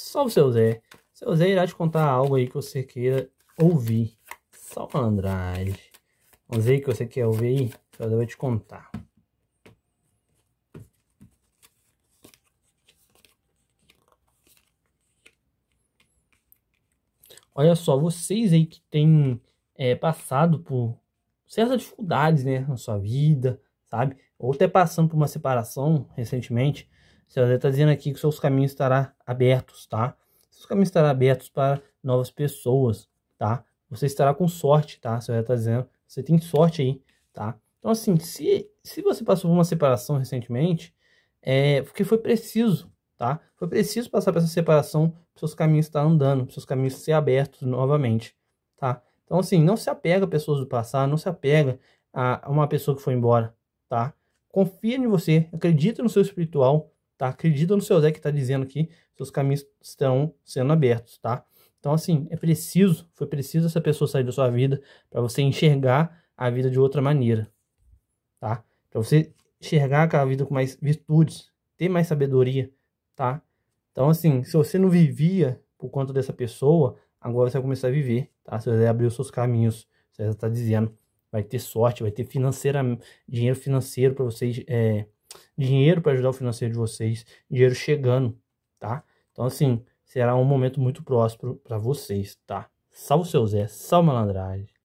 salve seu Zé. Seu Zé irá te contar algo aí que você queira ouvir. Salve Andrade. Vamos ver o que você quer ouvir aí. Seu Zé vai te contar. Olha só, vocês aí que têm é, passado por certas dificuldades, né, na sua vida, sabe? Ou até passando por uma separação recentemente, você está dizendo aqui que seus caminhos estarão abertos, tá? Seus caminhos estarão abertos para novas pessoas, tá? Você estará com sorte, tá? Você está dizendo, você tem sorte aí, tá? Então, assim, se, se você passou por uma separação recentemente, é porque foi preciso, tá? Foi preciso passar por essa separação para seus caminhos estar andando, para seus caminhos ser abertos novamente, tá? Então, assim, não se apega a pessoas do passado, não se apega a uma pessoa que foi embora, tá? Confia em você, acredita no seu espiritual, tá? Acredita no seu Zé que está dizendo que seus caminhos estão sendo abertos, tá? Então, assim, é preciso, foi preciso essa pessoa sair da sua vida para você enxergar a vida de outra maneira, tá? Para você enxergar aquela vida com mais virtudes, ter mais sabedoria, tá? Então, assim, se você não vivia por conta dessa pessoa, agora você vai começar a viver, tá? Você vai abrir os seus caminhos, você já está dizendo, vai ter sorte, vai ter financeira, dinheiro financeiro para vocês é, dinheiro para ajudar o financeiro de vocês, dinheiro chegando, tá? Então, assim, será um momento muito próspero para vocês, tá? Salve o seu Zé, salve malandragem.